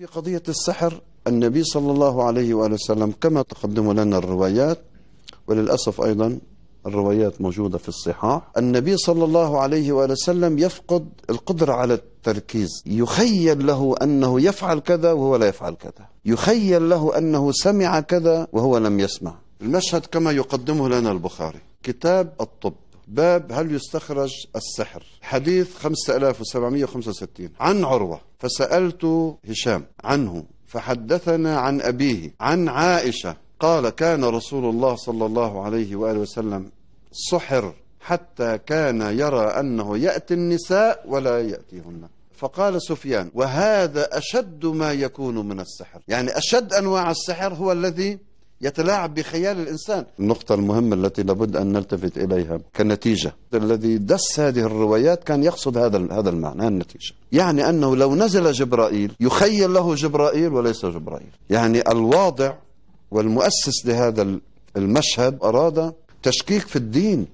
في قضية السحر النبي صلى الله عليه وآله وسلم كما تقدم لنا الروايات وللأسف أيضا الروايات موجودة في الصحاح النبي صلى الله عليه وآله وسلم يفقد القدرة على التركيز يخيل له أنه يفعل كذا وهو لا يفعل كذا يخيل له أنه سمع كذا وهو لم يسمع المشهد كما يقدمه لنا البخاري كتاب الطب باب هل يستخرج السحر حديث 5765 عن عروة فسألت هشام عنه فحدثنا عن أبيه عن عائشة قال كان رسول الله صلى الله عليه وآله وسلم سحر حتى كان يرى أنه يأتي النساء ولا يأتيهن فقال سفيان وهذا أشد ما يكون من السحر يعني أشد أنواع السحر هو الذي يتلاعب بخيال الإنسان النقطة المهمة التي لابد أن نلتفت إليها كنتيجة الذي دس هذه الروايات كان يقصد هذا هذا المعنى النتيجة يعني أنه لو نزل جبرائيل يخيل له جبرائيل وليس جبرائيل يعني الواضع والمؤسس لهذا المشهد أراد تشكيك في الدين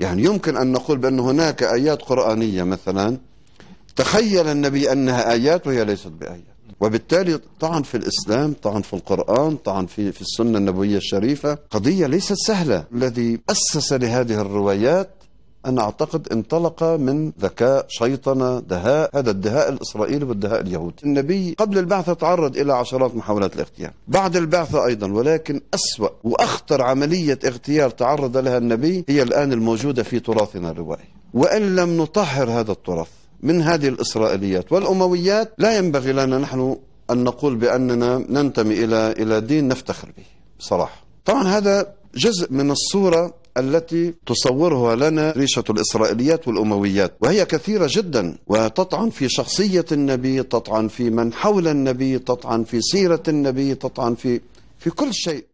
يعني يمكن أن نقول بأن هناك آيات قرآنية مثلا تخيل النبي أنها آيات وهي ليست بآيات وبالتالي طعن في الإسلام طعن في القرآن طعن في, في السنة النبوية الشريفة قضية ليست سهلة الذي أسس لهذه الروايات أنا أعتقد انطلق من ذكاء شيطنة دهاء هذا الدهاء الإسرائيلي والدهاء اليهودي النبي قبل البعثة تعرض إلى عشرات محاولات الاغتيال بعد البعثة أيضا ولكن أسوأ وأخطر عملية اغتيال تعرض لها النبي هي الآن الموجودة في تراثنا الروائي وإن لم نطهر هذا التراث من هذه الإسرائيليات والأمويات لا ينبغي لنا نحن أن نقول بأننا ننتمي إلى إلى دين نفتخر به بصراحة طبعا هذا جزء من الصورة التي تصورها لنا ريشة الإسرائيليات والأمويات وهي كثيرة جدا وتطعن في شخصية النبي تطعن في من حول النبي تطعن في سيرة النبي تطعن في في كل شيء